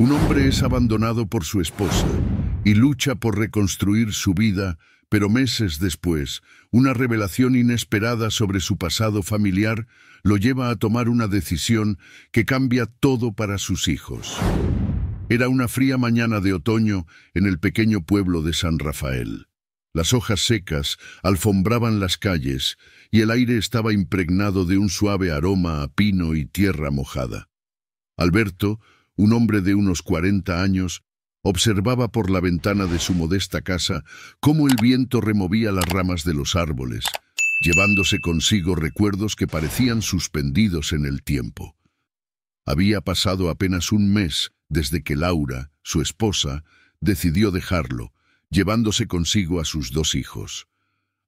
Un hombre es abandonado por su esposa y lucha por reconstruir su vida, pero meses después, una revelación inesperada sobre su pasado familiar lo lleva a tomar una decisión que cambia todo para sus hijos. Era una fría mañana de otoño en el pequeño pueblo de San Rafael. Las hojas secas alfombraban las calles y el aire estaba impregnado de un suave aroma a pino y tierra mojada. Alberto, un hombre de unos cuarenta años, observaba por la ventana de su modesta casa cómo el viento removía las ramas de los árboles, llevándose consigo recuerdos que parecían suspendidos en el tiempo. Había pasado apenas un mes desde que Laura, su esposa, decidió dejarlo, llevándose consigo a sus dos hijos.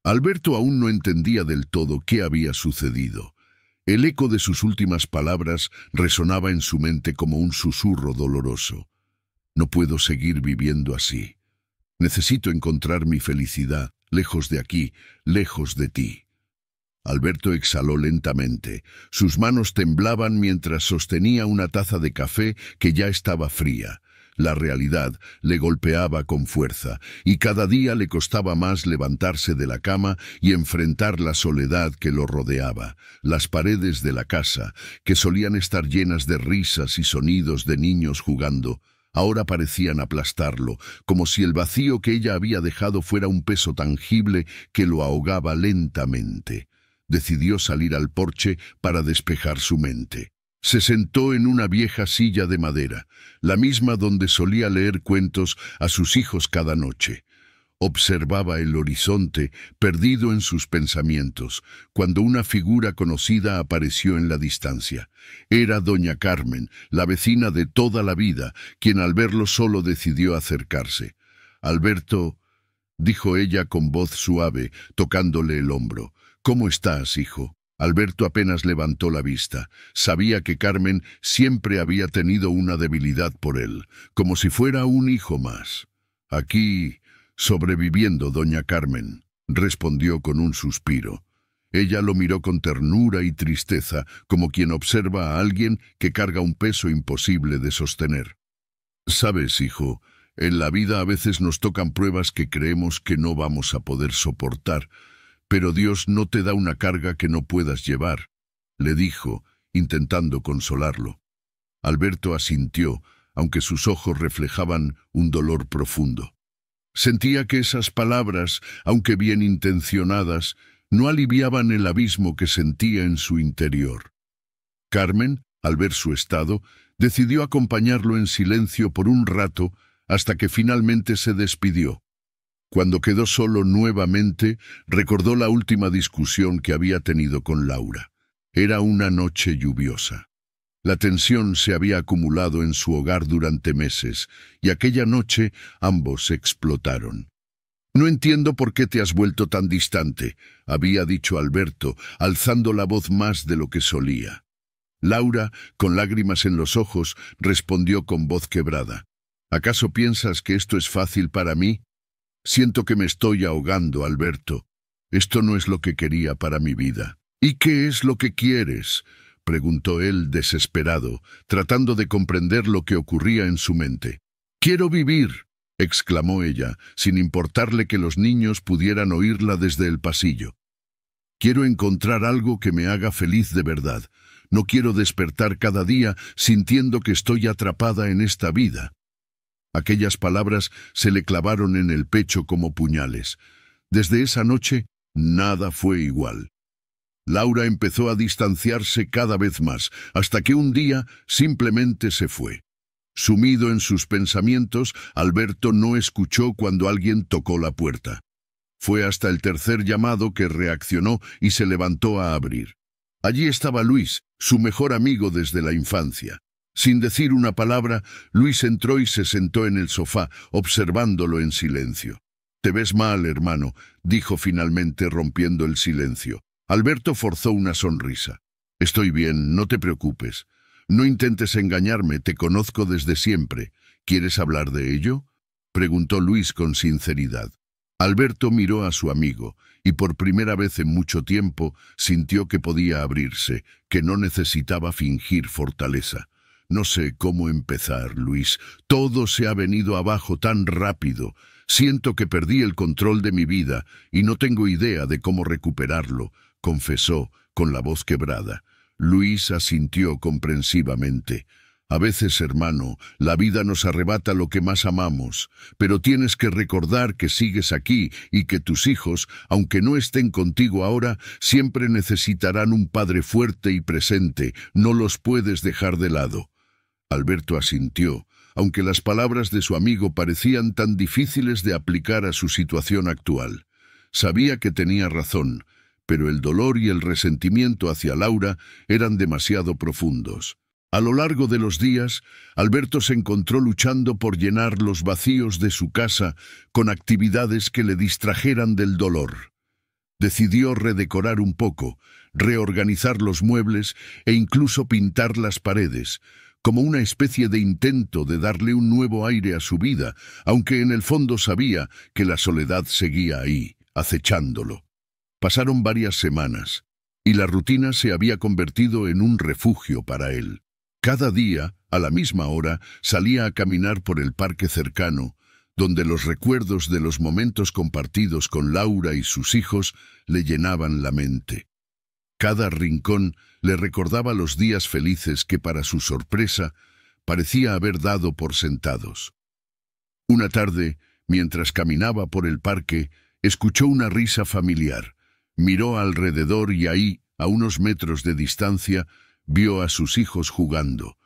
Alberto aún no entendía del todo qué había sucedido. El eco de sus últimas palabras resonaba en su mente como un susurro doloroso. No puedo seguir viviendo así. Necesito encontrar mi felicidad, lejos de aquí, lejos de ti. Alberto exhaló lentamente. Sus manos temblaban mientras sostenía una taza de café que ya estaba fría. La realidad le golpeaba con fuerza y cada día le costaba más levantarse de la cama y enfrentar la soledad que lo rodeaba. Las paredes de la casa, que solían estar llenas de risas y sonidos de niños jugando, ahora parecían aplastarlo, como si el vacío que ella había dejado fuera un peso tangible que lo ahogaba lentamente. Decidió salir al porche para despejar su mente. Se sentó en una vieja silla de madera, la misma donde solía leer cuentos a sus hijos cada noche. Observaba el horizonte, perdido en sus pensamientos, cuando una figura conocida apareció en la distancia. Era doña Carmen, la vecina de toda la vida, quien al verlo solo decidió acercarse. Alberto, dijo ella con voz suave, tocándole el hombro, ¿Cómo estás, hijo? Alberto apenas levantó la vista. Sabía que Carmen siempre había tenido una debilidad por él, como si fuera un hijo más. Aquí, sobreviviendo, doña Carmen, respondió con un suspiro. Ella lo miró con ternura y tristeza, como quien observa a alguien que carga un peso imposible de sostener. Sabes, hijo, en la vida a veces nos tocan pruebas que creemos que no vamos a poder soportar, pero Dios no te da una carga que no puedas llevar, le dijo, intentando consolarlo. Alberto asintió, aunque sus ojos reflejaban un dolor profundo. Sentía que esas palabras, aunque bien intencionadas, no aliviaban el abismo que sentía en su interior. Carmen, al ver su estado, decidió acompañarlo en silencio por un rato hasta que finalmente se despidió. Cuando quedó solo nuevamente, recordó la última discusión que había tenido con Laura. Era una noche lluviosa. La tensión se había acumulado en su hogar durante meses, y aquella noche ambos explotaron. No entiendo por qué te has vuelto tan distante, había dicho Alberto, alzando la voz más de lo que solía. Laura, con lágrimas en los ojos, respondió con voz quebrada. ¿Acaso piensas que esto es fácil para mí? Siento que me estoy ahogando, Alberto. Esto no es lo que quería para mi vida. ¿Y qué es lo que quieres? preguntó él desesperado, tratando de comprender lo que ocurría en su mente. Quiero vivir, exclamó ella, sin importarle que los niños pudieran oírla desde el pasillo. Quiero encontrar algo que me haga feliz de verdad. No quiero despertar cada día sintiendo que estoy atrapada en esta vida. Aquellas palabras se le clavaron en el pecho como puñales. Desde esa noche, nada fue igual. Laura empezó a distanciarse cada vez más, hasta que un día simplemente se fue. Sumido en sus pensamientos, Alberto no escuchó cuando alguien tocó la puerta. Fue hasta el tercer llamado que reaccionó y se levantó a abrir. Allí estaba Luis, su mejor amigo desde la infancia. Sin decir una palabra, Luis entró y se sentó en el sofá, observándolo en silencio. Te ves mal, hermano, dijo finalmente rompiendo el silencio. Alberto forzó una sonrisa. Estoy bien, no te preocupes. No intentes engañarme, te conozco desde siempre. ¿Quieres hablar de ello? preguntó Luis con sinceridad. Alberto miró a su amigo y por primera vez en mucho tiempo sintió que podía abrirse, que no necesitaba fingir fortaleza. No sé cómo empezar, Luis. Todo se ha venido abajo tan rápido. Siento que perdí el control de mi vida y no tengo idea de cómo recuperarlo, confesó, con la voz quebrada. Luis asintió comprensivamente. A veces, hermano, la vida nos arrebata lo que más amamos, pero tienes que recordar que sigues aquí y que tus hijos, aunque no estén contigo ahora, siempre necesitarán un padre fuerte y presente, no los puedes dejar de lado. Alberto asintió, aunque las palabras de su amigo parecían tan difíciles de aplicar a su situación actual. Sabía que tenía razón, pero el dolor y el resentimiento hacia Laura eran demasiado profundos. A lo largo de los días, Alberto se encontró luchando por llenar los vacíos de su casa con actividades que le distrajeran del dolor. Decidió redecorar un poco, reorganizar los muebles e incluso pintar las paredes, como una especie de intento de darle un nuevo aire a su vida, aunque en el fondo sabía que la soledad seguía ahí, acechándolo. Pasaron varias semanas, y la rutina se había convertido en un refugio para él. Cada día, a la misma hora, salía a caminar por el parque cercano, donde los recuerdos de los momentos compartidos con Laura y sus hijos le llenaban la mente. Cada rincón le recordaba los días felices que, para su sorpresa, parecía haber dado por sentados. Una tarde, mientras caminaba por el parque, escuchó una risa familiar. Miró alrededor y ahí, a unos metros de distancia, vio a sus hijos jugando.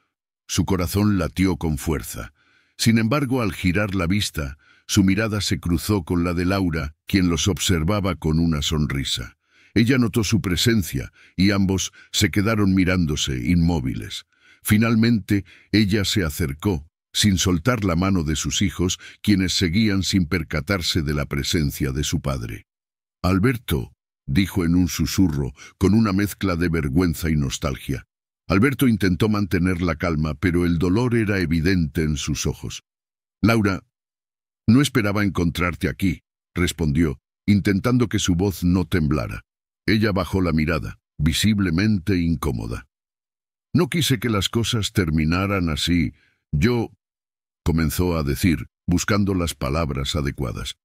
Su corazón latió con fuerza. Sin embargo, al girar la vista, su mirada se cruzó con la de Laura, quien los observaba con una sonrisa. Ella notó su presencia y ambos se quedaron mirándose, inmóviles. Finalmente, ella se acercó, sin soltar la mano de sus hijos, quienes seguían sin percatarse de la presencia de su padre. Alberto, dijo en un susurro, con una mezcla de vergüenza y nostalgia. Alberto intentó mantener la calma, pero el dolor era evidente en sus ojos. Laura, no esperaba encontrarte aquí, respondió, intentando que su voz no temblara. Ella bajó la mirada, visiblemente incómoda. No quise que las cosas terminaran así. Yo... comenzó a decir, buscando las palabras adecuadas.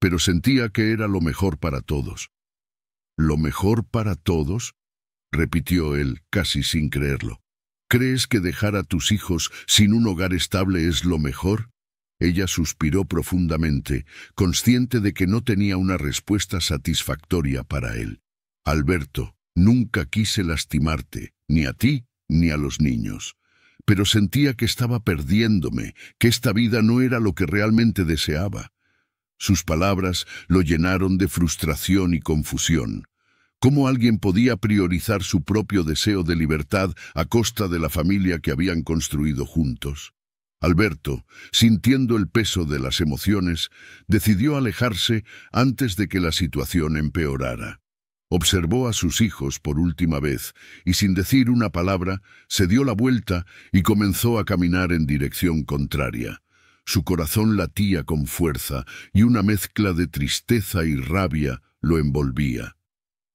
Pero sentía que era lo mejor para todos. ¿Lo mejor para todos? repitió él, casi sin creerlo. ¿Crees que dejar a tus hijos sin un hogar estable es lo mejor? Ella suspiró profundamente, consciente de que no tenía una respuesta satisfactoria para él. Alberto, nunca quise lastimarte, ni a ti ni a los niños, pero sentía que estaba perdiéndome, que esta vida no era lo que realmente deseaba. Sus palabras lo llenaron de frustración y confusión. ¿Cómo alguien podía priorizar su propio deseo de libertad a costa de la familia que habían construido juntos? Alberto, sintiendo el peso de las emociones, decidió alejarse antes de que la situación empeorara. Observó a sus hijos por última vez y sin decir una palabra se dio la vuelta y comenzó a caminar en dirección contraria. Su corazón latía con fuerza y una mezcla de tristeza y rabia lo envolvía.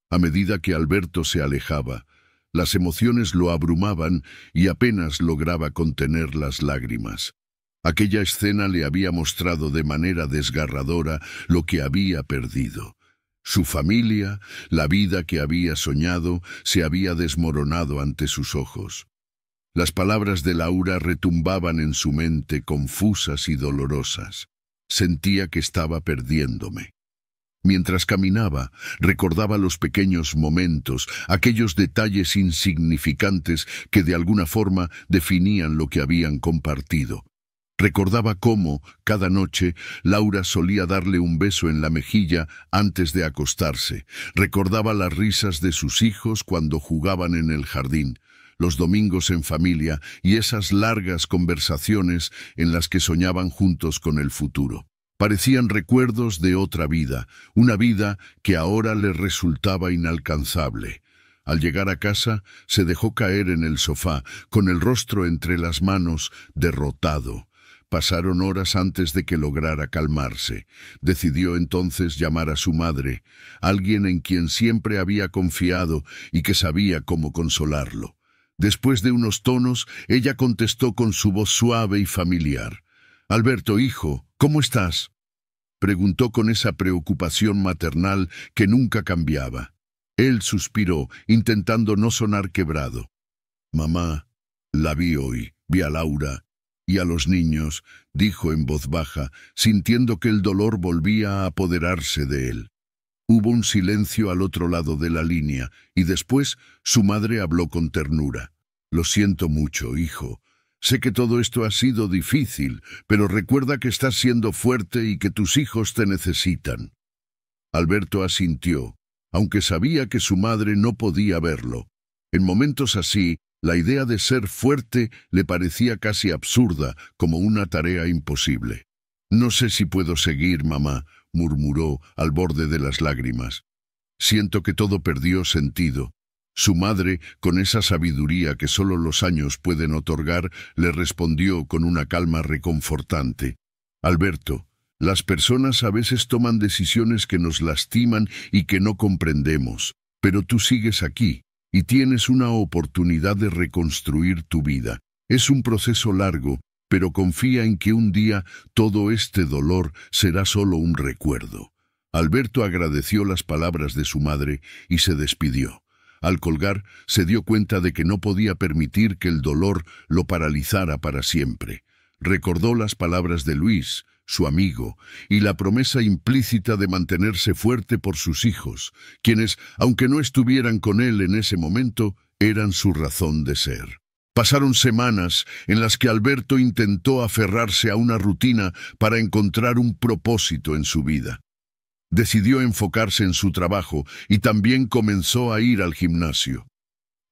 A medida que Alberto se alejaba, las emociones lo abrumaban y apenas lograba contener las lágrimas. Aquella escena le había mostrado de manera desgarradora lo que había perdido. Su familia, la vida que había soñado, se había desmoronado ante sus ojos. Las palabras de Laura retumbaban en su mente confusas y dolorosas. Sentía que estaba perdiéndome. Mientras caminaba, recordaba los pequeños momentos, aquellos detalles insignificantes que de alguna forma definían lo que habían compartido. Recordaba cómo, cada noche, Laura solía darle un beso en la mejilla antes de acostarse. Recordaba las risas de sus hijos cuando jugaban en el jardín, los domingos en familia y esas largas conversaciones en las que soñaban juntos con el futuro. Parecían recuerdos de otra vida, una vida que ahora le resultaba inalcanzable. Al llegar a casa, se dejó caer en el sofá, con el rostro entre las manos, derrotado. Pasaron horas antes de que lograra calmarse. Decidió entonces llamar a su madre, alguien en quien siempre había confiado y que sabía cómo consolarlo. Después de unos tonos, ella contestó con su voz suave y familiar. Alberto, hijo, ¿cómo estás? preguntó con esa preocupación maternal que nunca cambiaba. Él suspiró, intentando no sonar quebrado. Mamá, la vi hoy, vi a Laura, y a los niños, dijo en voz baja, sintiendo que el dolor volvía a apoderarse de él. Hubo un silencio al otro lado de la línea, y después su madre habló con ternura. Lo siento mucho, hijo. Sé que todo esto ha sido difícil, pero recuerda que estás siendo fuerte y que tus hijos te necesitan. Alberto asintió, aunque sabía que su madre no podía verlo. En momentos así, la idea de ser fuerte le parecía casi absurda, como una tarea imposible. No sé si puedo seguir, mamá, murmuró al borde de las lágrimas. Siento que todo perdió sentido. Su madre, con esa sabiduría que solo los años pueden otorgar, le respondió con una calma reconfortante. Alberto, las personas a veces toman decisiones que nos lastiman y que no comprendemos, pero tú sigues aquí, y tienes una oportunidad de reconstruir tu vida. Es un proceso largo, pero confía en que un día todo este dolor será solo un recuerdo. Alberto agradeció las palabras de su madre y se despidió. Al colgar, se dio cuenta de que no podía permitir que el dolor lo paralizara para siempre. Recordó las palabras de Luis, su amigo, y la promesa implícita de mantenerse fuerte por sus hijos, quienes, aunque no estuvieran con él en ese momento, eran su razón de ser. Pasaron semanas en las que Alberto intentó aferrarse a una rutina para encontrar un propósito en su vida. Decidió enfocarse en su trabajo y también comenzó a ir al gimnasio.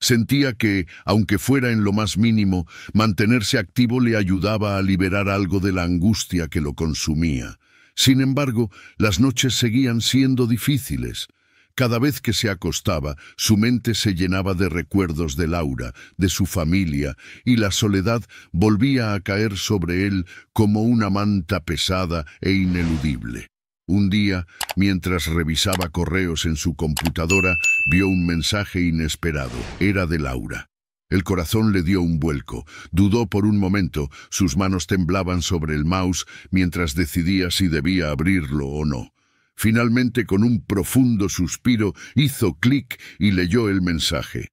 Sentía que, aunque fuera en lo más mínimo, mantenerse activo le ayudaba a liberar algo de la angustia que lo consumía. Sin embargo, las noches seguían siendo difíciles. Cada vez que se acostaba, su mente se llenaba de recuerdos de Laura, de su familia, y la soledad volvía a caer sobre él como una manta pesada e ineludible. Un día, mientras revisaba correos en su computadora, vio un mensaje inesperado. Era de Laura. El corazón le dio un vuelco. Dudó por un momento, sus manos temblaban sobre el mouse mientras decidía si debía abrirlo o no. Finalmente, con un profundo suspiro, hizo clic y leyó el mensaje.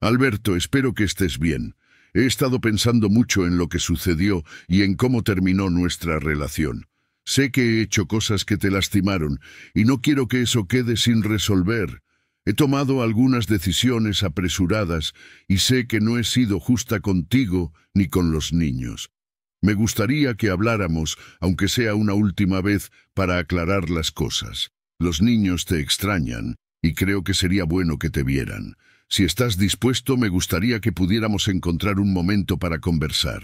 Alberto, espero que estés bien. He estado pensando mucho en lo que sucedió y en cómo terminó nuestra relación. Sé que he hecho cosas que te lastimaron y no quiero que eso quede sin resolver. He tomado algunas decisiones apresuradas y sé que no he sido justa contigo ni con los niños. Me gustaría que habláramos, aunque sea una última vez, para aclarar las cosas. Los niños te extrañan y creo que sería bueno que te vieran. Si estás dispuesto, me gustaría que pudiéramos encontrar un momento para conversar.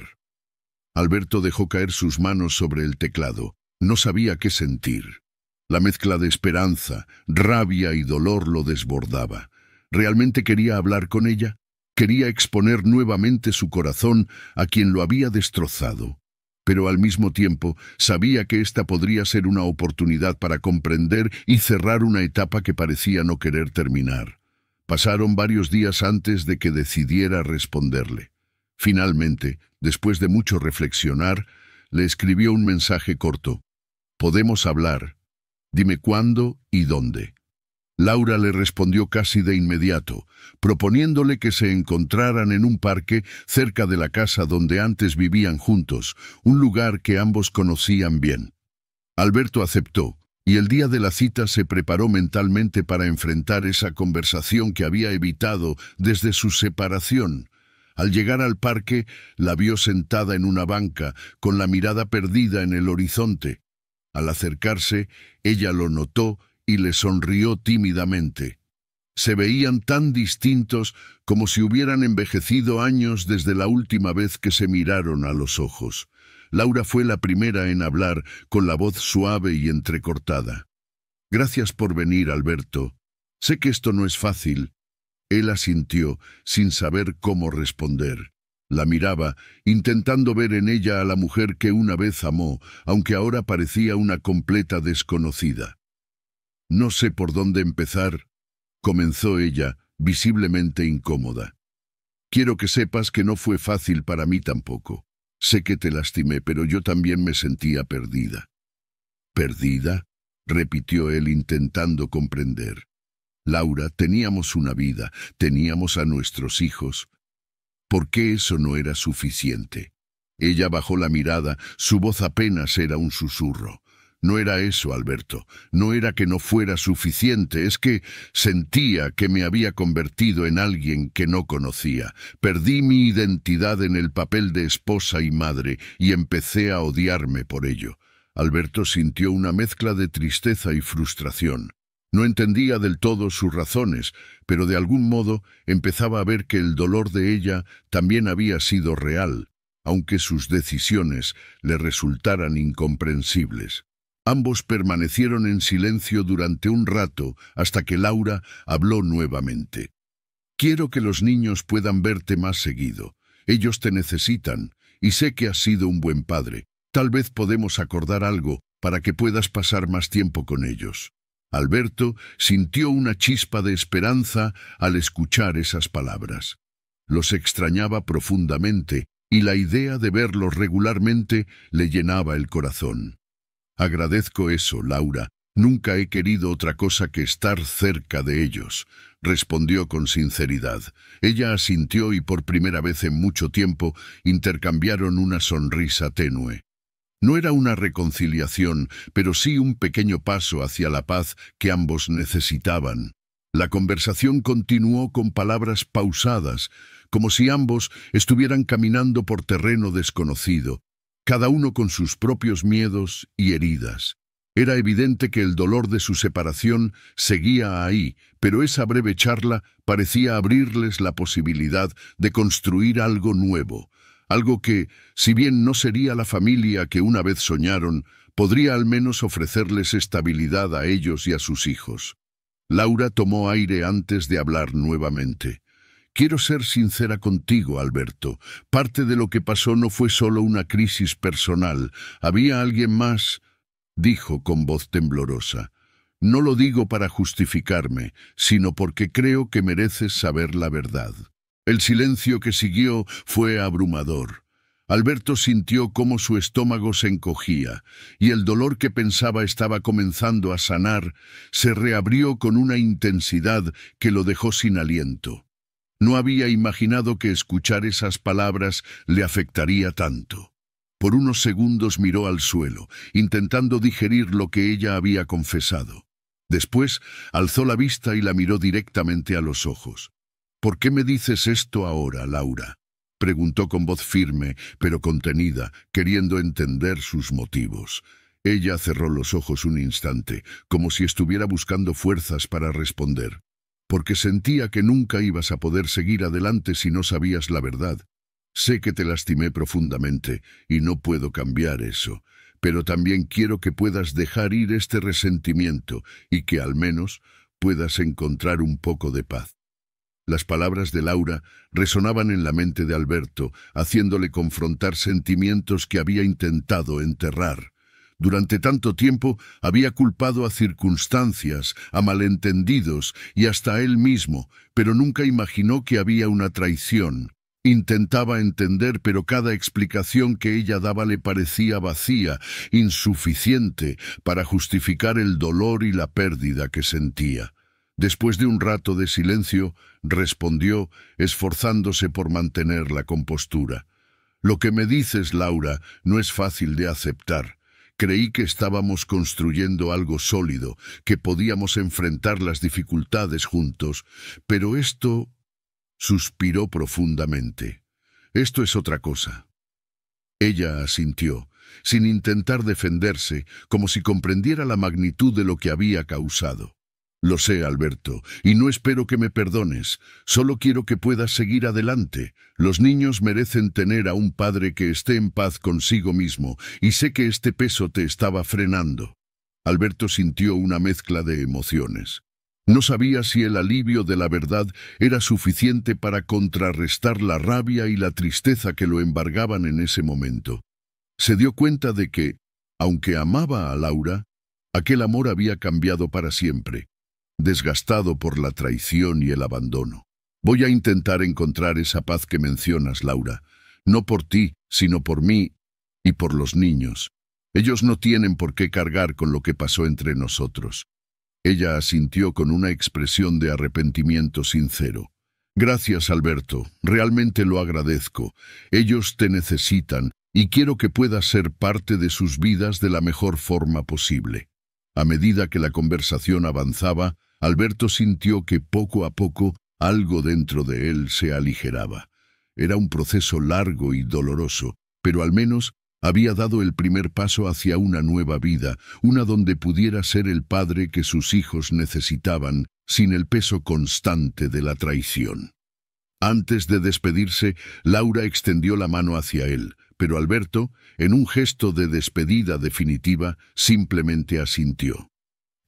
Alberto dejó caer sus manos sobre el teclado. No sabía qué sentir. La mezcla de esperanza, rabia y dolor lo desbordaba. ¿Realmente quería hablar con ella? Quería exponer nuevamente su corazón a quien lo había destrozado. Pero al mismo tiempo sabía que esta podría ser una oportunidad para comprender y cerrar una etapa que parecía no querer terminar. Pasaron varios días antes de que decidiera responderle. Finalmente, después de mucho reflexionar, le escribió un mensaje corto. Podemos hablar. Dime cuándo y dónde. Laura le respondió casi de inmediato, proponiéndole que se encontraran en un parque cerca de la casa donde antes vivían juntos, un lugar que ambos conocían bien. Alberto aceptó, y el día de la cita se preparó mentalmente para enfrentar esa conversación que había evitado desde su separación. Al llegar al parque, la vio sentada en una banca, con la mirada perdida en el horizonte, al acercarse, ella lo notó y le sonrió tímidamente. Se veían tan distintos como si hubieran envejecido años desde la última vez que se miraron a los ojos. Laura fue la primera en hablar, con la voz suave y entrecortada. Gracias por venir, Alberto. Sé que esto no es fácil. Él asintió, sin saber cómo responder. La miraba, intentando ver en ella a la mujer que una vez amó, aunque ahora parecía una completa desconocida. No sé por dónde empezar, comenzó ella, visiblemente incómoda. Quiero que sepas que no fue fácil para mí tampoco. Sé que te lastimé, pero yo también me sentía perdida. ¿Perdida? repitió él intentando comprender. Laura, teníamos una vida, teníamos a nuestros hijos, ¿por qué eso no era suficiente. Ella bajó la mirada, su voz apenas era un susurro. No era eso, Alberto, no era que no fuera suficiente, es que sentía que me había convertido en alguien que no conocía. Perdí mi identidad en el papel de esposa y madre y empecé a odiarme por ello. Alberto sintió una mezcla de tristeza y frustración. No entendía del todo sus razones, pero de algún modo empezaba a ver que el dolor de ella también había sido real, aunque sus decisiones le resultaran incomprensibles. Ambos permanecieron en silencio durante un rato hasta que Laura habló nuevamente. Quiero que los niños puedan verte más seguido. Ellos te necesitan, y sé que has sido un buen padre. Tal vez podemos acordar algo para que puedas pasar más tiempo con ellos. Alberto sintió una chispa de esperanza al escuchar esas palabras. Los extrañaba profundamente y la idea de verlos regularmente le llenaba el corazón. Agradezco eso, Laura. Nunca he querido otra cosa que estar cerca de ellos, respondió con sinceridad. Ella asintió y por primera vez en mucho tiempo intercambiaron una sonrisa tenue. No era una reconciliación, pero sí un pequeño paso hacia la paz que ambos necesitaban. La conversación continuó con palabras pausadas, como si ambos estuvieran caminando por terreno desconocido, cada uno con sus propios miedos y heridas. Era evidente que el dolor de su separación seguía ahí, pero esa breve charla parecía abrirles la posibilidad de construir algo nuevo, algo que, si bien no sería la familia que una vez soñaron, podría al menos ofrecerles estabilidad a ellos y a sus hijos. Laura tomó aire antes de hablar nuevamente. Quiero ser sincera contigo, Alberto. Parte de lo que pasó no fue solo una crisis personal. Había alguien más, dijo con voz temblorosa. No lo digo para justificarme, sino porque creo que mereces saber la verdad. El silencio que siguió fue abrumador. Alberto sintió cómo su estómago se encogía y el dolor que pensaba estaba comenzando a sanar se reabrió con una intensidad que lo dejó sin aliento. No había imaginado que escuchar esas palabras le afectaría tanto. Por unos segundos miró al suelo, intentando digerir lo que ella había confesado. Después alzó la vista y la miró directamente a los ojos. ¿Por qué me dices esto ahora, Laura? preguntó con voz firme, pero contenida, queriendo entender sus motivos. Ella cerró los ojos un instante, como si estuviera buscando fuerzas para responder, porque sentía que nunca ibas a poder seguir adelante si no sabías la verdad. Sé que te lastimé profundamente y no puedo cambiar eso, pero también quiero que puedas dejar ir este resentimiento y que al menos puedas encontrar un poco de paz. Las palabras de Laura resonaban en la mente de Alberto, haciéndole confrontar sentimientos que había intentado enterrar. Durante tanto tiempo había culpado a circunstancias, a malentendidos y hasta a él mismo, pero nunca imaginó que había una traición. Intentaba entender, pero cada explicación que ella daba le parecía vacía, insuficiente para justificar el dolor y la pérdida que sentía. Después de un rato de silencio, respondió, esforzándose por mantener la compostura. Lo que me dices, Laura, no es fácil de aceptar. Creí que estábamos construyendo algo sólido, que podíamos enfrentar las dificultades juntos, pero esto... suspiró profundamente. Esto es otra cosa. Ella asintió, sin intentar defenderse, como si comprendiera la magnitud de lo que había causado. Lo sé, Alberto, y no espero que me perdones. Solo quiero que puedas seguir adelante. Los niños merecen tener a un padre que esté en paz consigo mismo, y sé que este peso te estaba frenando. Alberto sintió una mezcla de emociones. No sabía si el alivio de la verdad era suficiente para contrarrestar la rabia y la tristeza que lo embargaban en ese momento. Se dio cuenta de que, aunque amaba a Laura, aquel amor había cambiado para siempre desgastado por la traición y el abandono. Voy a intentar encontrar esa paz que mencionas, Laura, no por ti, sino por mí y por los niños. Ellos no tienen por qué cargar con lo que pasó entre nosotros. Ella asintió con una expresión de arrepentimiento sincero. Gracias, Alberto, realmente lo agradezco. Ellos te necesitan y quiero que puedas ser parte de sus vidas de la mejor forma posible. A medida que la conversación avanzaba, Alberto sintió que poco a poco algo dentro de él se aligeraba. Era un proceso largo y doloroso, pero al menos había dado el primer paso hacia una nueva vida, una donde pudiera ser el padre que sus hijos necesitaban, sin el peso constante de la traición. Antes de despedirse, Laura extendió la mano hacia él, pero Alberto, en un gesto de despedida definitiva, simplemente asintió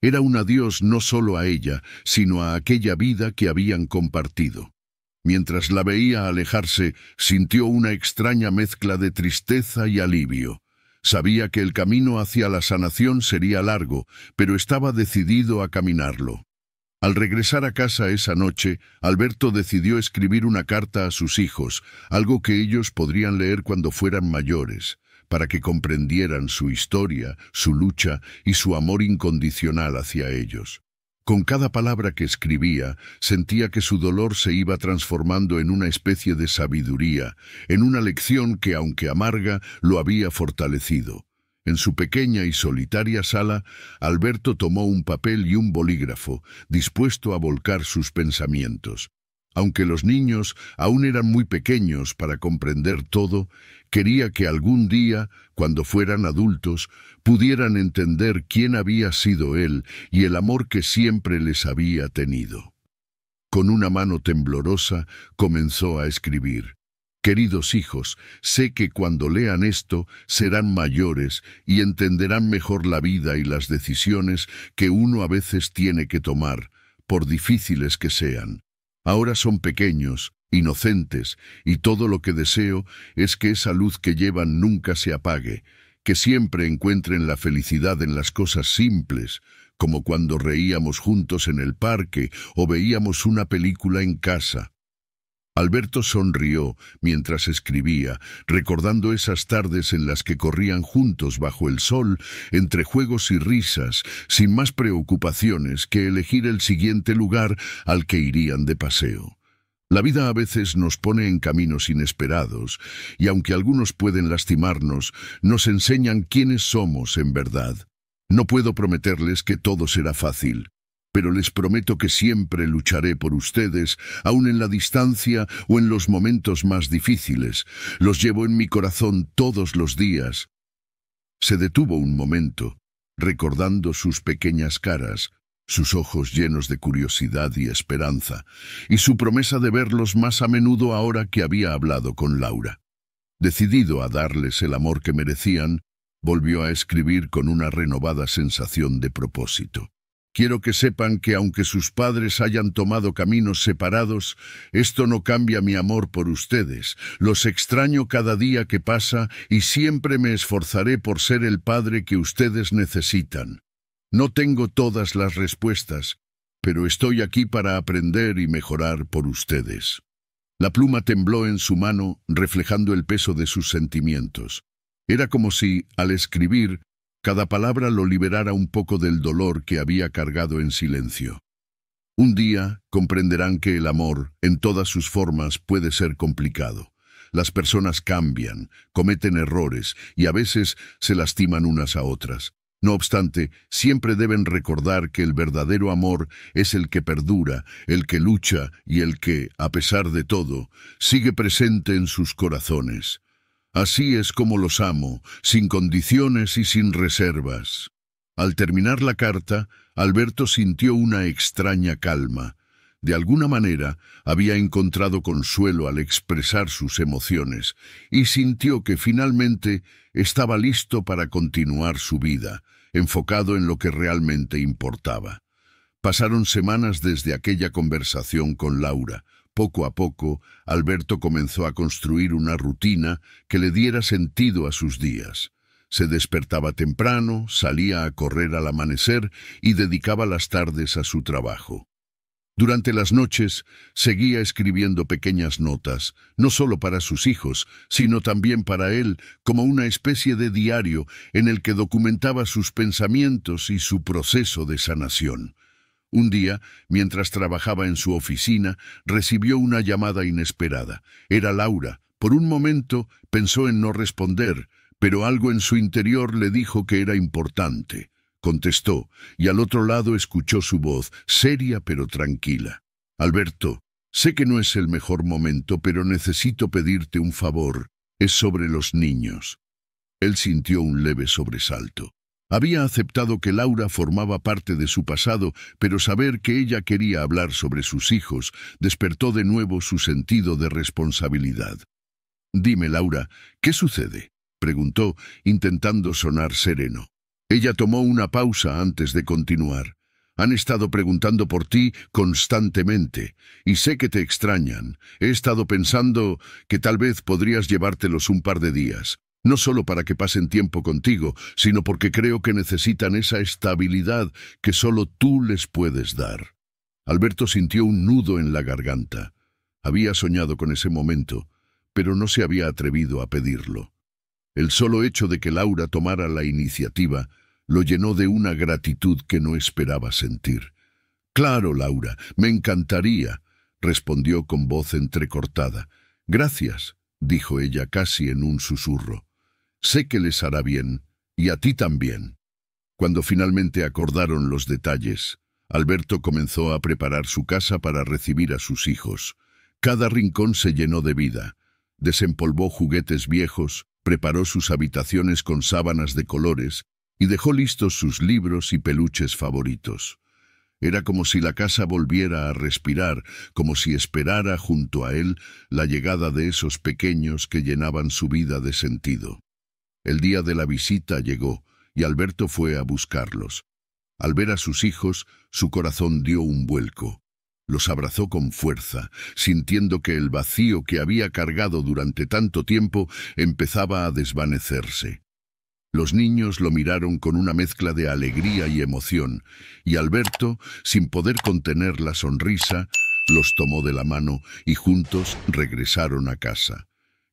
era un adiós no solo a ella, sino a aquella vida que habían compartido. Mientras la veía alejarse, sintió una extraña mezcla de tristeza y alivio. Sabía que el camino hacia la sanación sería largo, pero estaba decidido a caminarlo. Al regresar a casa esa noche, Alberto decidió escribir una carta a sus hijos, algo que ellos podrían leer cuando fueran mayores para que comprendieran su historia, su lucha y su amor incondicional hacia ellos. Con cada palabra que escribía, sentía que su dolor se iba transformando en una especie de sabiduría, en una lección que, aunque amarga, lo había fortalecido. En su pequeña y solitaria sala, Alberto tomó un papel y un bolígrafo, dispuesto a volcar sus pensamientos. Aunque los niños aún eran muy pequeños para comprender todo, quería que algún día, cuando fueran adultos, pudieran entender quién había sido él y el amor que siempre les había tenido. Con una mano temblorosa comenzó a escribir. Queridos hijos, sé que cuando lean esto serán mayores y entenderán mejor la vida y las decisiones que uno a veces tiene que tomar, por difíciles que sean. Ahora son pequeños, inocentes, y todo lo que deseo es que esa luz que llevan nunca se apague, que siempre encuentren la felicidad en las cosas simples, como cuando reíamos juntos en el parque o veíamos una película en casa, Alberto sonrió mientras escribía, recordando esas tardes en las que corrían juntos bajo el sol, entre juegos y risas, sin más preocupaciones que elegir el siguiente lugar al que irían de paseo. La vida a veces nos pone en caminos inesperados, y aunque algunos pueden lastimarnos, nos enseñan quiénes somos en verdad. No puedo prometerles que todo será fácil, pero les prometo que siempre lucharé por ustedes, aun en la distancia o en los momentos más difíciles. Los llevo en mi corazón todos los días. Se detuvo un momento, recordando sus pequeñas caras, sus ojos llenos de curiosidad y esperanza, y su promesa de verlos más a menudo ahora que había hablado con Laura. Decidido a darles el amor que merecían, volvió a escribir con una renovada sensación de propósito. Quiero que sepan que aunque sus padres hayan tomado caminos separados, esto no cambia mi amor por ustedes. Los extraño cada día que pasa y siempre me esforzaré por ser el padre que ustedes necesitan. No tengo todas las respuestas, pero estoy aquí para aprender y mejorar por ustedes. La pluma tembló en su mano, reflejando el peso de sus sentimientos. Era como si, al escribir, cada palabra lo liberara un poco del dolor que había cargado en silencio. Un día comprenderán que el amor, en todas sus formas, puede ser complicado. Las personas cambian, cometen errores y a veces se lastiman unas a otras. No obstante, siempre deben recordar que el verdadero amor es el que perdura, el que lucha y el que, a pesar de todo, sigue presente en sus corazones. Así es como los amo, sin condiciones y sin reservas. Al terminar la carta, Alberto sintió una extraña calma. De alguna manera había encontrado consuelo al expresar sus emociones y sintió que finalmente estaba listo para continuar su vida, enfocado en lo que realmente importaba. Pasaron semanas desde aquella conversación con Laura, poco a poco, Alberto comenzó a construir una rutina que le diera sentido a sus días. Se despertaba temprano, salía a correr al amanecer y dedicaba las tardes a su trabajo. Durante las noches seguía escribiendo pequeñas notas, no solo para sus hijos, sino también para él, como una especie de diario en el que documentaba sus pensamientos y su proceso de sanación. Un día, mientras trabajaba en su oficina, recibió una llamada inesperada. Era Laura. Por un momento pensó en no responder, pero algo en su interior le dijo que era importante. Contestó, y al otro lado escuchó su voz, seria pero tranquila. Alberto, sé que no es el mejor momento, pero necesito pedirte un favor. Es sobre los niños. Él sintió un leve sobresalto. Había aceptado que Laura formaba parte de su pasado, pero saber que ella quería hablar sobre sus hijos despertó de nuevo su sentido de responsabilidad. Dime, Laura, ¿qué sucede? preguntó, intentando sonar sereno. Ella tomó una pausa antes de continuar. Han estado preguntando por ti constantemente, y sé que te extrañan. He estado pensando que tal vez podrías llevártelos un par de días no solo para que pasen tiempo contigo, sino porque creo que necesitan esa estabilidad que solo tú les puedes dar. Alberto sintió un nudo en la garganta. Había soñado con ese momento, pero no se había atrevido a pedirlo. El solo hecho de que Laura tomara la iniciativa lo llenó de una gratitud que no esperaba sentir. Claro, Laura, me encantaría, respondió con voz entrecortada. Gracias, dijo ella casi en un susurro. Sé que les hará bien, y a ti también. Cuando finalmente acordaron los detalles, Alberto comenzó a preparar su casa para recibir a sus hijos. Cada rincón se llenó de vida. Desempolvó juguetes viejos, preparó sus habitaciones con sábanas de colores y dejó listos sus libros y peluches favoritos. Era como si la casa volviera a respirar, como si esperara junto a él la llegada de esos pequeños que llenaban su vida de sentido. El día de la visita llegó y Alberto fue a buscarlos. Al ver a sus hijos, su corazón dio un vuelco. Los abrazó con fuerza, sintiendo que el vacío que había cargado durante tanto tiempo empezaba a desvanecerse. Los niños lo miraron con una mezcla de alegría y emoción, y Alberto, sin poder contener la sonrisa, los tomó de la mano y juntos regresaron a casa.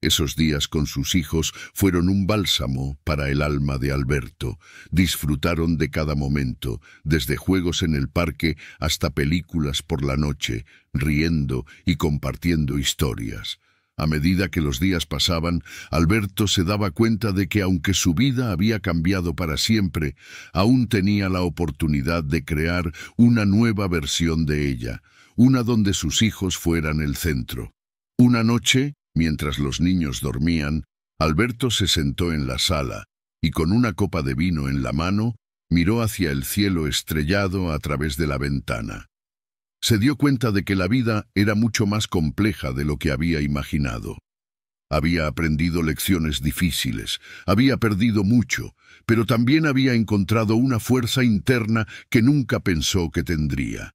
Esos días con sus hijos fueron un bálsamo para el alma de Alberto. Disfrutaron de cada momento, desde juegos en el parque hasta películas por la noche, riendo y compartiendo historias. A medida que los días pasaban, Alberto se daba cuenta de que aunque su vida había cambiado para siempre, aún tenía la oportunidad de crear una nueva versión de ella, una donde sus hijos fueran el centro. Una noche, Mientras los niños dormían, Alberto se sentó en la sala y con una copa de vino en la mano miró hacia el cielo estrellado a través de la ventana. Se dio cuenta de que la vida era mucho más compleja de lo que había imaginado. Había aprendido lecciones difíciles, había perdido mucho, pero también había encontrado una fuerza interna que nunca pensó que tendría.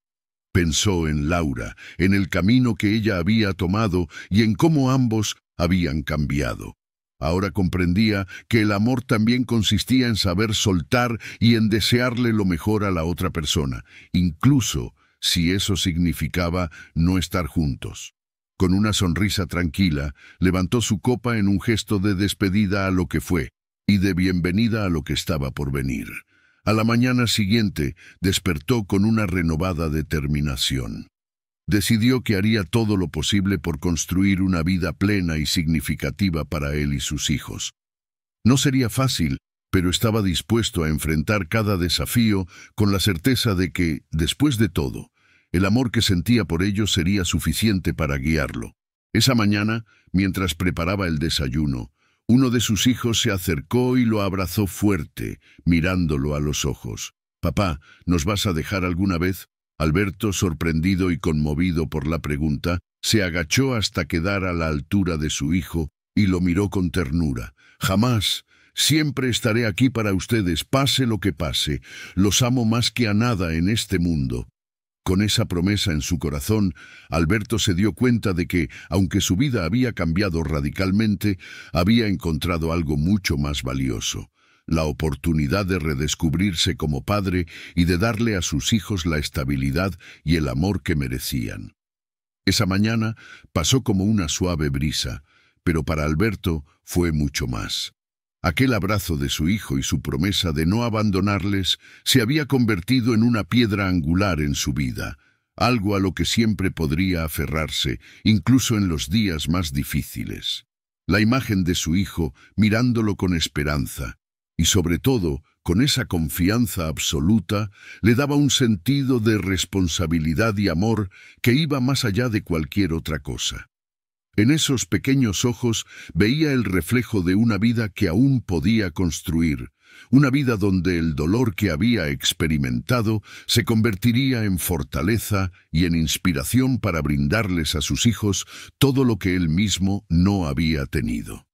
Pensó en Laura, en el camino que ella había tomado y en cómo ambos habían cambiado. Ahora comprendía que el amor también consistía en saber soltar y en desearle lo mejor a la otra persona, incluso si eso significaba no estar juntos. Con una sonrisa tranquila, levantó su copa en un gesto de despedida a lo que fue y de bienvenida a lo que estaba por venir. A la mañana siguiente despertó con una renovada determinación. Decidió que haría todo lo posible por construir una vida plena y significativa para él y sus hijos. No sería fácil, pero estaba dispuesto a enfrentar cada desafío con la certeza de que, después de todo, el amor que sentía por ellos sería suficiente para guiarlo. Esa mañana, mientras preparaba el desayuno, uno de sus hijos se acercó y lo abrazó fuerte, mirándolo a los ojos. Papá, ¿nos vas a dejar alguna vez? Alberto, sorprendido y conmovido por la pregunta, se agachó hasta quedar a la altura de su hijo y lo miró con ternura. Jamás. Siempre estaré aquí para ustedes, pase lo que pase. Los amo más que a nada en este mundo. Con esa promesa en su corazón, Alberto se dio cuenta de que, aunque su vida había cambiado radicalmente, había encontrado algo mucho más valioso, la oportunidad de redescubrirse como padre y de darle a sus hijos la estabilidad y el amor que merecían. Esa mañana pasó como una suave brisa, pero para Alberto fue mucho más. Aquel abrazo de su hijo y su promesa de no abandonarles se había convertido en una piedra angular en su vida, algo a lo que siempre podría aferrarse, incluso en los días más difíciles. La imagen de su hijo mirándolo con esperanza, y sobre todo con esa confianza absoluta, le daba un sentido de responsabilidad y amor que iba más allá de cualquier otra cosa. En esos pequeños ojos veía el reflejo de una vida que aún podía construir, una vida donde el dolor que había experimentado se convertiría en fortaleza y en inspiración para brindarles a sus hijos todo lo que él mismo no había tenido.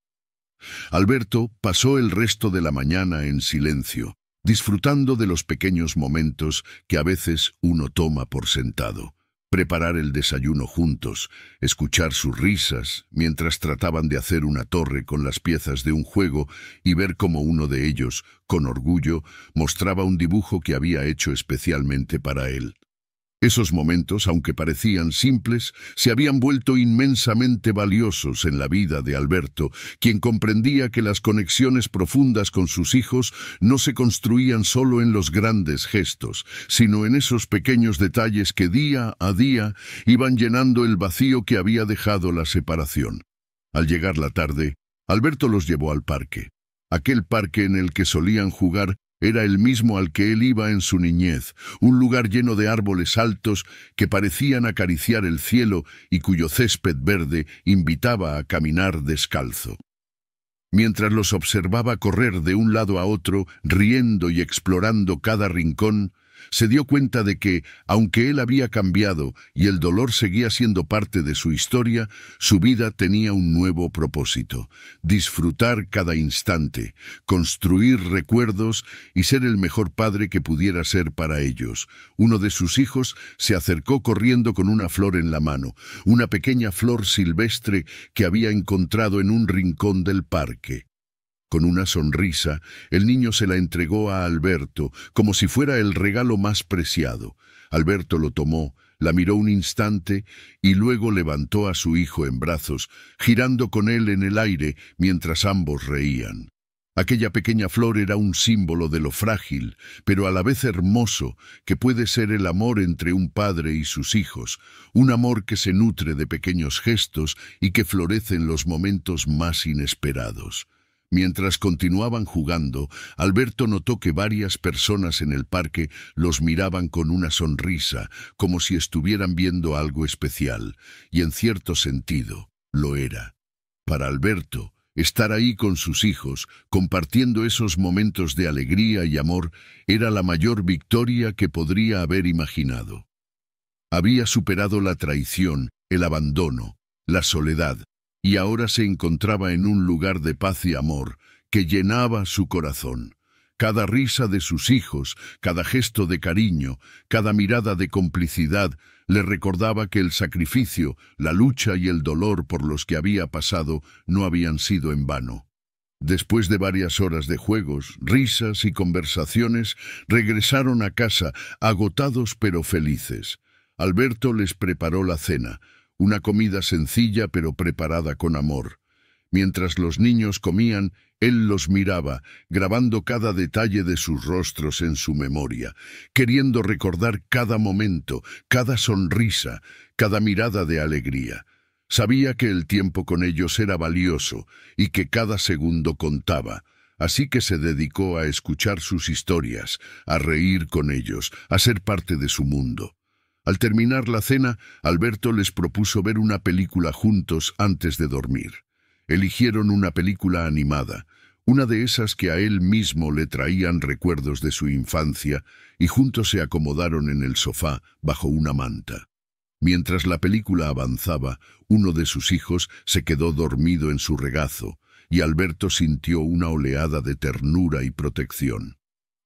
Alberto pasó el resto de la mañana en silencio, disfrutando de los pequeños momentos que a veces uno toma por sentado preparar el desayuno juntos, escuchar sus risas mientras trataban de hacer una torre con las piezas de un juego y ver cómo uno de ellos, con orgullo, mostraba un dibujo que había hecho especialmente para él. Esos momentos, aunque parecían simples, se habían vuelto inmensamente valiosos en la vida de Alberto, quien comprendía que las conexiones profundas con sus hijos no se construían solo en los grandes gestos, sino en esos pequeños detalles que día a día iban llenando el vacío que había dejado la separación. Al llegar la tarde, Alberto los llevó al parque, aquel parque en el que solían jugar era el mismo al que él iba en su niñez, un lugar lleno de árboles altos que parecían acariciar el cielo y cuyo césped verde invitaba a caminar descalzo. Mientras los observaba correr de un lado a otro, riendo y explorando cada rincón, se dio cuenta de que, aunque él había cambiado y el dolor seguía siendo parte de su historia, su vida tenía un nuevo propósito, disfrutar cada instante, construir recuerdos y ser el mejor padre que pudiera ser para ellos. Uno de sus hijos se acercó corriendo con una flor en la mano, una pequeña flor silvestre que había encontrado en un rincón del parque. Con una sonrisa, el niño se la entregó a Alberto, como si fuera el regalo más preciado. Alberto lo tomó, la miró un instante y luego levantó a su hijo en brazos, girando con él en el aire mientras ambos reían. Aquella pequeña flor era un símbolo de lo frágil, pero a la vez hermoso, que puede ser el amor entre un padre y sus hijos, un amor que se nutre de pequeños gestos y que florece en los momentos más inesperados. Mientras continuaban jugando, Alberto notó que varias personas en el parque los miraban con una sonrisa, como si estuvieran viendo algo especial, y en cierto sentido, lo era. Para Alberto, estar ahí con sus hijos, compartiendo esos momentos de alegría y amor, era la mayor victoria que podría haber imaginado. Había superado la traición, el abandono, la soledad, y ahora se encontraba en un lugar de paz y amor que llenaba su corazón. Cada risa de sus hijos, cada gesto de cariño, cada mirada de complicidad le recordaba que el sacrificio, la lucha y el dolor por los que había pasado no habían sido en vano. Después de varias horas de juegos, risas y conversaciones, regresaron a casa agotados pero felices. Alberto les preparó la cena, una comida sencilla pero preparada con amor. Mientras los niños comían, él los miraba, grabando cada detalle de sus rostros en su memoria, queriendo recordar cada momento, cada sonrisa, cada mirada de alegría. Sabía que el tiempo con ellos era valioso y que cada segundo contaba, así que se dedicó a escuchar sus historias, a reír con ellos, a ser parte de su mundo. Al terminar la cena, Alberto les propuso ver una película juntos antes de dormir. Eligieron una película animada, una de esas que a él mismo le traían recuerdos de su infancia, y juntos se acomodaron en el sofá bajo una manta. Mientras la película avanzaba, uno de sus hijos se quedó dormido en su regazo, y Alberto sintió una oleada de ternura y protección.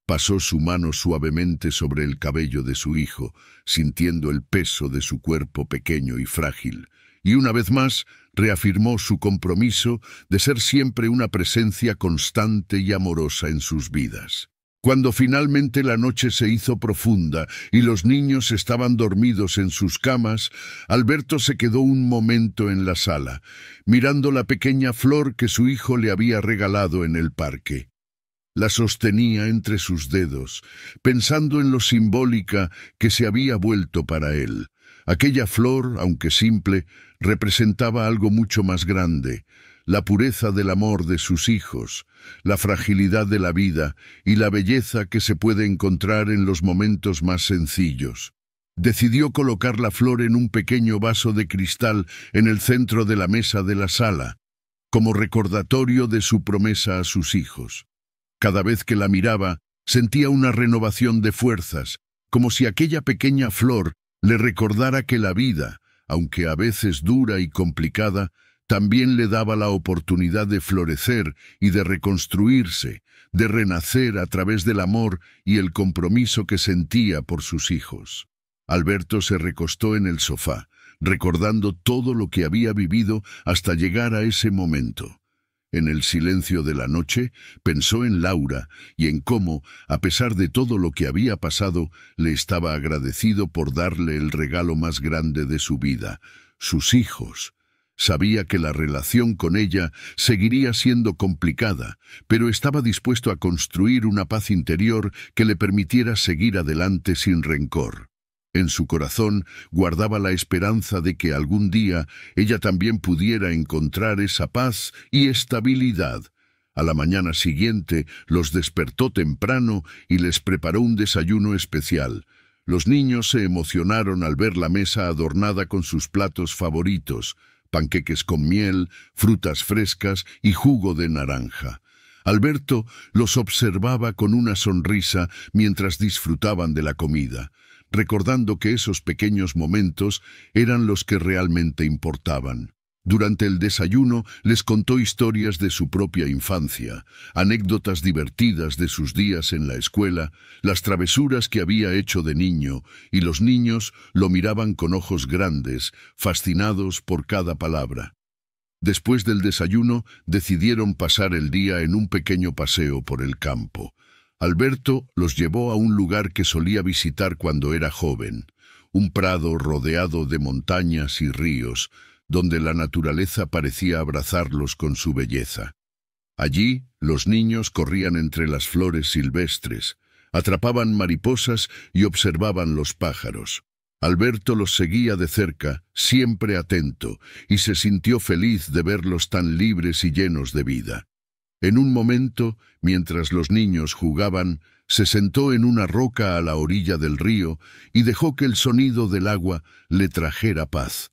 Pasó su mano suavemente sobre el cabello de su hijo, sintiendo el peso de su cuerpo pequeño y frágil, y una vez más reafirmó su compromiso de ser siempre una presencia constante y amorosa en sus vidas. Cuando finalmente la noche se hizo profunda y los niños estaban dormidos en sus camas, Alberto se quedó un momento en la sala, mirando la pequeña flor que su hijo le había regalado en el parque. La sostenía entre sus dedos, pensando en lo simbólica que se había vuelto para él. Aquella flor, aunque simple, representaba algo mucho más grande, la pureza del amor de sus hijos, la fragilidad de la vida y la belleza que se puede encontrar en los momentos más sencillos. Decidió colocar la flor en un pequeño vaso de cristal en el centro de la mesa de la sala, como recordatorio de su promesa a sus hijos. Cada vez que la miraba, sentía una renovación de fuerzas, como si aquella pequeña flor le recordara que la vida, aunque a veces dura y complicada, también le daba la oportunidad de florecer y de reconstruirse, de renacer a través del amor y el compromiso que sentía por sus hijos. Alberto se recostó en el sofá, recordando todo lo que había vivido hasta llegar a ese momento. En el silencio de la noche pensó en Laura y en cómo, a pesar de todo lo que había pasado, le estaba agradecido por darle el regalo más grande de su vida, sus hijos. Sabía que la relación con ella seguiría siendo complicada, pero estaba dispuesto a construir una paz interior que le permitiera seguir adelante sin rencor. En su corazón guardaba la esperanza de que algún día ella también pudiera encontrar esa paz y estabilidad. A la mañana siguiente los despertó temprano y les preparó un desayuno especial. Los niños se emocionaron al ver la mesa adornada con sus platos favoritos, panqueques con miel, frutas frescas y jugo de naranja. Alberto los observaba con una sonrisa mientras disfrutaban de la comida recordando que esos pequeños momentos eran los que realmente importaban. Durante el desayuno les contó historias de su propia infancia, anécdotas divertidas de sus días en la escuela, las travesuras que había hecho de niño, y los niños lo miraban con ojos grandes, fascinados por cada palabra. Después del desayuno decidieron pasar el día en un pequeño paseo por el campo. Alberto los llevó a un lugar que solía visitar cuando era joven, un prado rodeado de montañas y ríos, donde la naturaleza parecía abrazarlos con su belleza. Allí los niños corrían entre las flores silvestres, atrapaban mariposas y observaban los pájaros. Alberto los seguía de cerca, siempre atento, y se sintió feliz de verlos tan libres y llenos de vida. En un momento, mientras los niños jugaban, se sentó en una roca a la orilla del río y dejó que el sonido del agua le trajera paz.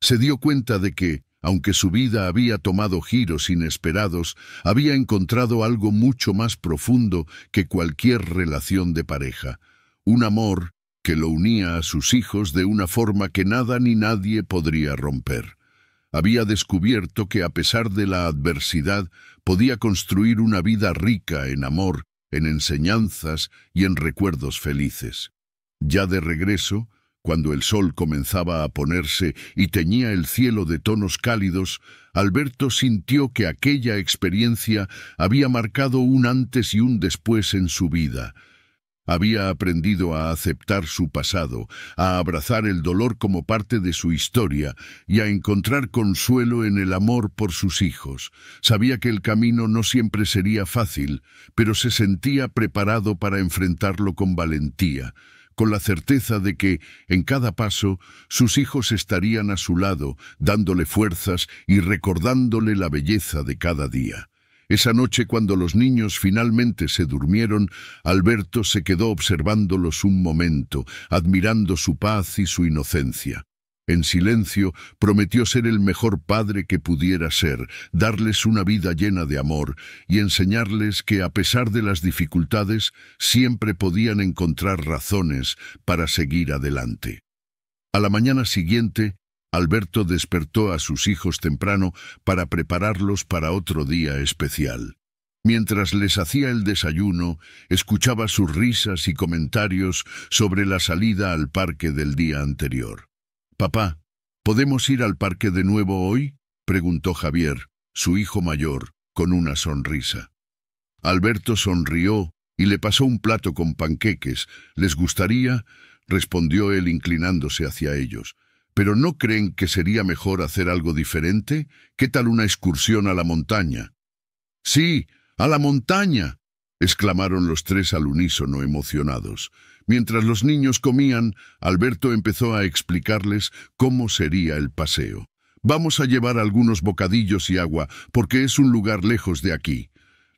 Se dio cuenta de que, aunque su vida había tomado giros inesperados, había encontrado algo mucho más profundo que cualquier relación de pareja, un amor que lo unía a sus hijos de una forma que nada ni nadie podría romper había descubierto que a pesar de la adversidad podía construir una vida rica en amor, en enseñanzas y en recuerdos felices. Ya de regreso, cuando el sol comenzaba a ponerse y teñía el cielo de tonos cálidos, Alberto sintió que aquella experiencia había marcado un antes y un después en su vida, había aprendido a aceptar su pasado, a abrazar el dolor como parte de su historia y a encontrar consuelo en el amor por sus hijos. Sabía que el camino no siempre sería fácil, pero se sentía preparado para enfrentarlo con valentía, con la certeza de que, en cada paso, sus hijos estarían a su lado, dándole fuerzas y recordándole la belleza de cada día. Esa noche, cuando los niños finalmente se durmieron, Alberto se quedó observándolos un momento, admirando su paz y su inocencia. En silencio, prometió ser el mejor padre que pudiera ser, darles una vida llena de amor y enseñarles que, a pesar de las dificultades, siempre podían encontrar razones para seguir adelante. A la mañana siguiente, Alberto despertó a sus hijos temprano para prepararlos para otro día especial. Mientras les hacía el desayuno, escuchaba sus risas y comentarios sobre la salida al parque del día anterior. Papá, ¿podemos ir al parque de nuevo hoy? preguntó Javier, su hijo mayor, con una sonrisa. Alberto sonrió y le pasó un plato con panqueques. ¿Les gustaría? respondió él inclinándose hacia ellos. ¿Pero no creen que sería mejor hacer algo diferente? ¿Qué tal una excursión a la montaña? Sí, a la montaña, exclamaron los tres al unísono emocionados. Mientras los niños comían, Alberto empezó a explicarles cómo sería el paseo. Vamos a llevar algunos bocadillos y agua, porque es un lugar lejos de aquí.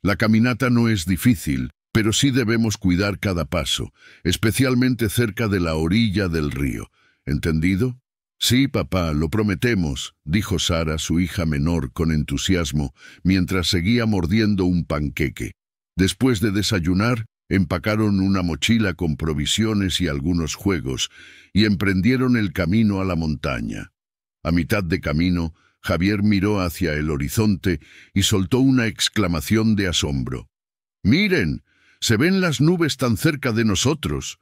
La caminata no es difícil, pero sí debemos cuidar cada paso, especialmente cerca de la orilla del río. ¿Entendido? Sí, papá, lo prometemos, dijo Sara, su hija menor, con entusiasmo, mientras seguía mordiendo un panqueque. Después de desayunar, empacaron una mochila con provisiones y algunos juegos, y emprendieron el camino a la montaña. A mitad de camino, Javier miró hacia el horizonte y soltó una exclamación de asombro. Miren, se ven las nubes tan cerca de nosotros.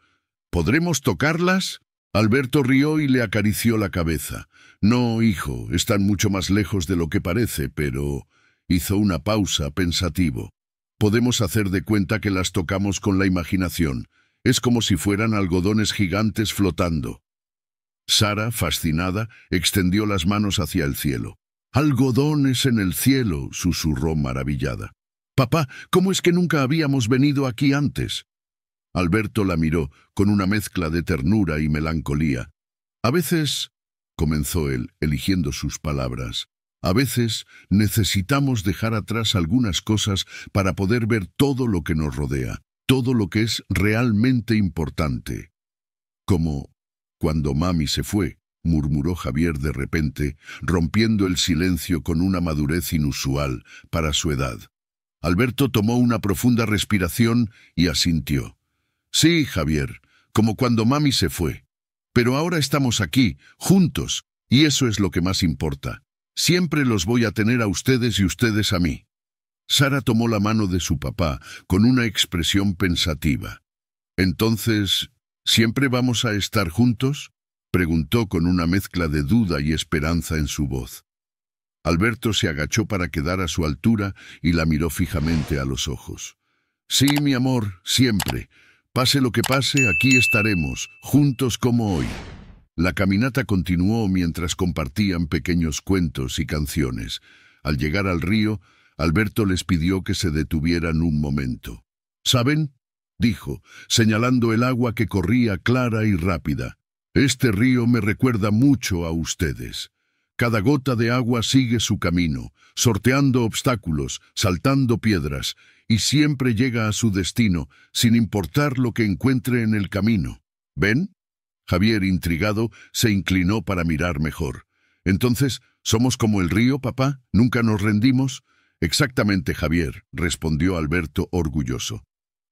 ¿Podremos tocarlas? Alberto rió y le acarició la cabeza. No, hijo, están mucho más lejos de lo que parece, pero... hizo una pausa pensativo. Podemos hacer de cuenta que las tocamos con la imaginación. Es como si fueran algodones gigantes flotando. Sara, fascinada, extendió las manos hacia el cielo. Algodones en el cielo, susurró maravillada. Papá, ¿cómo es que nunca habíamos venido aquí antes? Alberto la miró con una mezcla de ternura y melancolía. A veces, comenzó él, eligiendo sus palabras, a veces necesitamos dejar atrás algunas cosas para poder ver todo lo que nos rodea, todo lo que es realmente importante. Como cuando mami se fue, murmuró Javier de repente, rompiendo el silencio con una madurez inusual para su edad. Alberto tomó una profunda respiración y asintió. Sí, Javier, como cuando mami se fue. Pero ahora estamos aquí, juntos, y eso es lo que más importa. Siempre los voy a tener a ustedes y ustedes a mí. Sara tomó la mano de su papá con una expresión pensativa. Entonces, ¿siempre vamos a estar juntos? preguntó con una mezcla de duda y esperanza en su voz. Alberto se agachó para quedar a su altura y la miró fijamente a los ojos. Sí, mi amor, siempre. Pase lo que pase, aquí estaremos, juntos como hoy. La caminata continuó mientras compartían pequeños cuentos y canciones. Al llegar al río, Alberto les pidió que se detuvieran un momento. ¿Saben? dijo, señalando el agua que corría clara y rápida. Este río me recuerda mucho a ustedes. Cada gota de agua sigue su camino, sorteando obstáculos, saltando piedras y siempre llega a su destino, sin importar lo que encuentre en el camino. ¿Ven? Javier, intrigado, se inclinó para mirar mejor. Entonces, ¿somos como el río, papá? ¿Nunca nos rendimos? Exactamente, Javier, respondió Alberto orgulloso.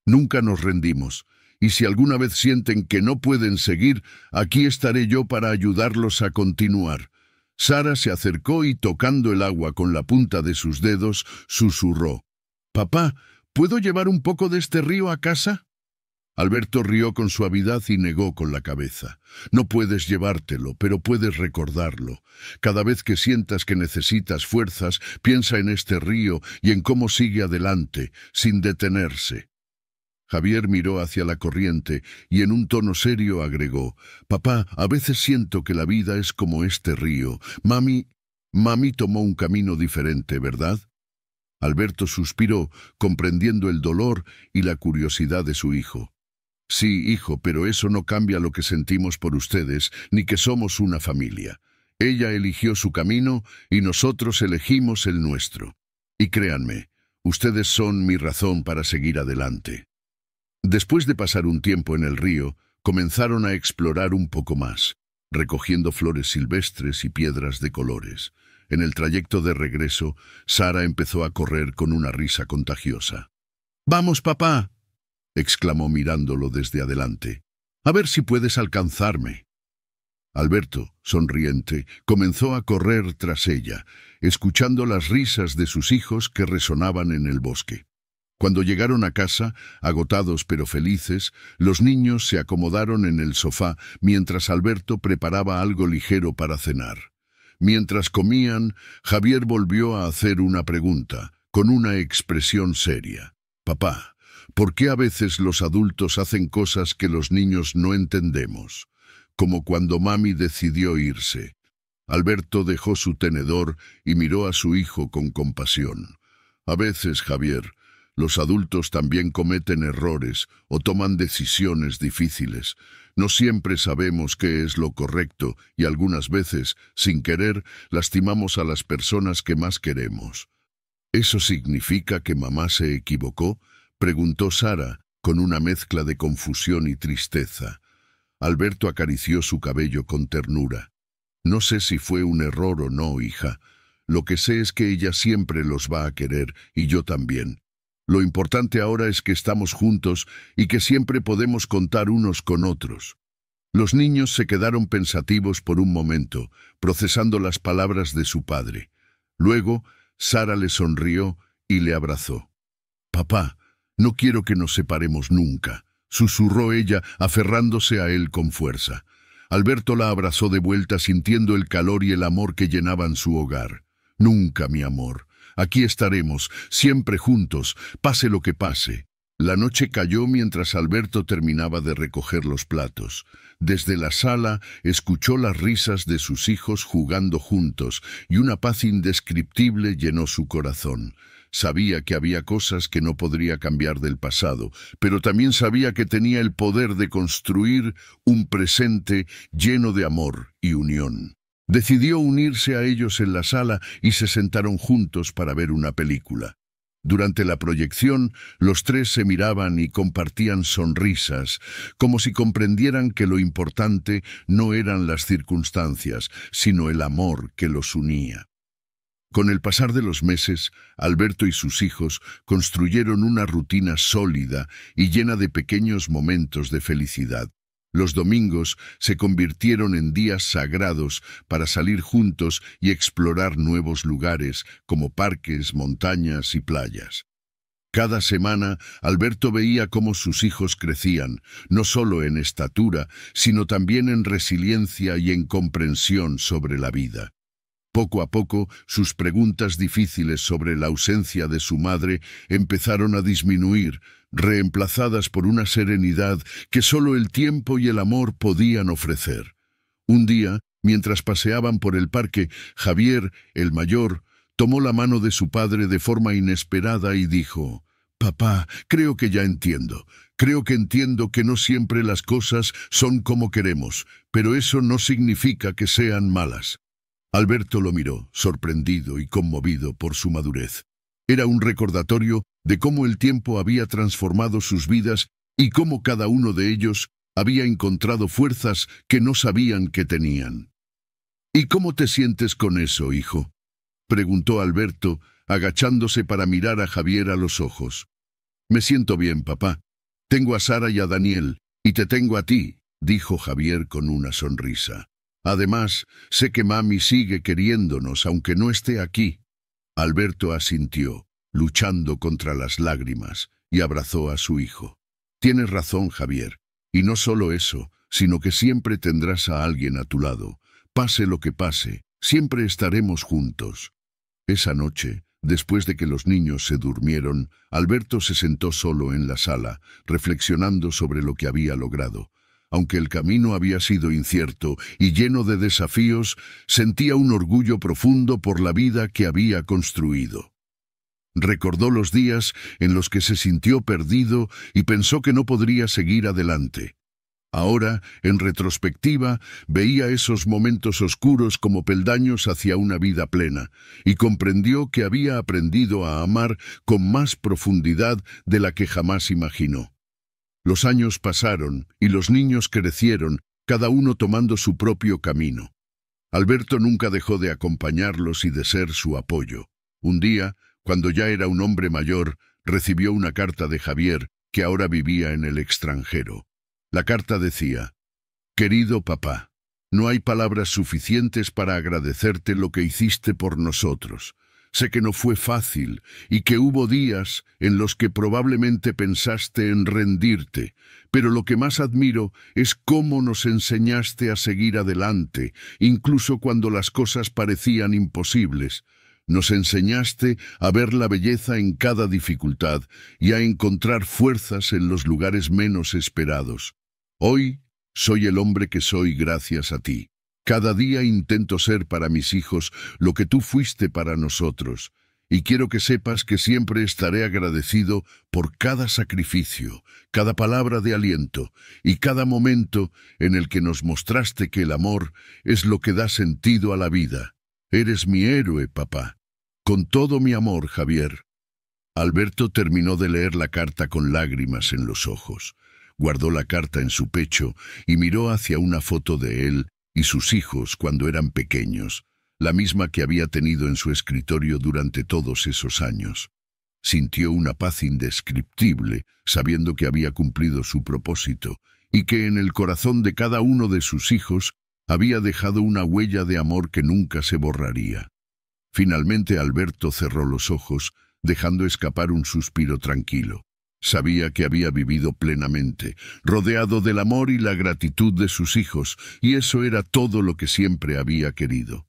Nunca nos rendimos, y si alguna vez sienten que no pueden seguir, aquí estaré yo para ayudarlos a continuar. Sara se acercó y tocando el agua con la punta de sus dedos, susurró. Papá, ¿puedo llevar un poco de este río a casa? Alberto rió con suavidad y negó con la cabeza. No puedes llevártelo, pero puedes recordarlo. Cada vez que sientas que necesitas fuerzas, piensa en este río y en cómo sigue adelante, sin detenerse. Javier miró hacia la corriente y en un tono serio agregó, Papá, a veces siento que la vida es como este río. Mami... Mami tomó un camino diferente, ¿verdad? Alberto suspiró, comprendiendo el dolor y la curiosidad de su hijo. Sí, hijo, pero eso no cambia lo que sentimos por ustedes, ni que somos una familia. Ella eligió su camino y nosotros elegimos el nuestro. Y créanme, ustedes son mi razón para seguir adelante. Después de pasar un tiempo en el río, comenzaron a explorar un poco más, recogiendo flores silvestres y piedras de colores. En el trayecto de regreso, Sara empezó a correr con una risa contagiosa. ¡Vamos, papá! exclamó mirándolo desde adelante. A ver si puedes alcanzarme. Alberto, sonriente, comenzó a correr tras ella, escuchando las risas de sus hijos que resonaban en el bosque. Cuando llegaron a casa, agotados pero felices, los niños se acomodaron en el sofá mientras Alberto preparaba algo ligero para cenar. Mientras comían, Javier volvió a hacer una pregunta, con una expresión seria. Papá, ¿por qué a veces los adultos hacen cosas que los niños no entendemos? Como cuando mami decidió irse. Alberto dejó su tenedor y miró a su hijo con compasión. A veces, Javier, los adultos también cometen errores o toman decisiones difíciles. No siempre sabemos qué es lo correcto y algunas veces, sin querer, lastimamos a las personas que más queremos. ¿Eso significa que mamá se equivocó? preguntó Sara, con una mezcla de confusión y tristeza. Alberto acarició su cabello con ternura. No sé si fue un error o no, hija. Lo que sé es que ella siempre los va a querer, y yo también. Lo importante ahora es que estamos juntos y que siempre podemos contar unos con otros. Los niños se quedaron pensativos por un momento, procesando las palabras de su padre. Luego, Sara le sonrió y le abrazó. Papá, no quiero que nos separemos nunca, susurró ella, aferrándose a él con fuerza. Alberto la abrazó de vuelta sintiendo el calor y el amor que llenaban su hogar. Nunca, mi amor, Aquí estaremos, siempre juntos, pase lo que pase. La noche cayó mientras Alberto terminaba de recoger los platos. Desde la sala escuchó las risas de sus hijos jugando juntos y una paz indescriptible llenó su corazón. Sabía que había cosas que no podría cambiar del pasado, pero también sabía que tenía el poder de construir un presente lleno de amor y unión. Decidió unirse a ellos en la sala y se sentaron juntos para ver una película. Durante la proyección, los tres se miraban y compartían sonrisas, como si comprendieran que lo importante no eran las circunstancias, sino el amor que los unía. Con el pasar de los meses, Alberto y sus hijos construyeron una rutina sólida y llena de pequeños momentos de felicidad. Los domingos se convirtieron en días sagrados para salir juntos y explorar nuevos lugares como parques, montañas y playas. Cada semana Alberto veía cómo sus hijos crecían, no solo en estatura, sino también en resiliencia y en comprensión sobre la vida. Poco a poco, sus preguntas difíciles sobre la ausencia de su madre empezaron a disminuir, reemplazadas por una serenidad que solo el tiempo y el amor podían ofrecer. Un día, mientras paseaban por el parque, Javier, el mayor, tomó la mano de su padre de forma inesperada y dijo, Papá, creo que ya entiendo. Creo que entiendo que no siempre las cosas son como queremos, pero eso no significa que sean malas. Alberto lo miró, sorprendido y conmovido por su madurez. Era un recordatorio de cómo el tiempo había transformado sus vidas y cómo cada uno de ellos había encontrado fuerzas que no sabían que tenían. ¿Y cómo te sientes con eso, hijo? preguntó Alberto, agachándose para mirar a Javier a los ojos. Me siento bien, papá. Tengo a Sara y a Daniel, y te tengo a ti, dijo Javier con una sonrisa. Además, sé que mami sigue queriéndonos aunque no esté aquí. Alberto asintió, luchando contra las lágrimas, y abrazó a su hijo. Tienes razón, Javier. Y no solo eso, sino que siempre tendrás a alguien a tu lado. Pase lo que pase, siempre estaremos juntos. Esa noche, después de que los niños se durmieron, Alberto se sentó solo en la sala, reflexionando sobre lo que había logrado aunque el camino había sido incierto y lleno de desafíos, sentía un orgullo profundo por la vida que había construido. Recordó los días en los que se sintió perdido y pensó que no podría seguir adelante. Ahora, en retrospectiva, veía esos momentos oscuros como peldaños hacia una vida plena, y comprendió que había aprendido a amar con más profundidad de la que jamás imaginó. Los años pasaron y los niños crecieron, cada uno tomando su propio camino. Alberto nunca dejó de acompañarlos y de ser su apoyo. Un día, cuando ya era un hombre mayor, recibió una carta de Javier, que ahora vivía en el extranjero. La carta decía, Querido papá, no hay palabras suficientes para agradecerte lo que hiciste por nosotros. Sé que no fue fácil y que hubo días en los que probablemente pensaste en rendirte, pero lo que más admiro es cómo nos enseñaste a seguir adelante, incluso cuando las cosas parecían imposibles. Nos enseñaste a ver la belleza en cada dificultad y a encontrar fuerzas en los lugares menos esperados. Hoy soy el hombre que soy gracias a ti. Cada día intento ser para mis hijos lo que tú fuiste para nosotros, y quiero que sepas que siempre estaré agradecido por cada sacrificio, cada palabra de aliento y cada momento en el que nos mostraste que el amor es lo que da sentido a la vida. Eres mi héroe, papá. Con todo mi amor, Javier. Alberto terminó de leer la carta con lágrimas en los ojos. Guardó la carta en su pecho y miró hacia una foto de él y sus hijos cuando eran pequeños, la misma que había tenido en su escritorio durante todos esos años. Sintió una paz indescriptible, sabiendo que había cumplido su propósito, y que en el corazón de cada uno de sus hijos había dejado una huella de amor que nunca se borraría. Finalmente Alberto cerró los ojos, dejando escapar un suspiro tranquilo. Sabía que había vivido plenamente, rodeado del amor y la gratitud de sus hijos, y eso era todo lo que siempre había querido.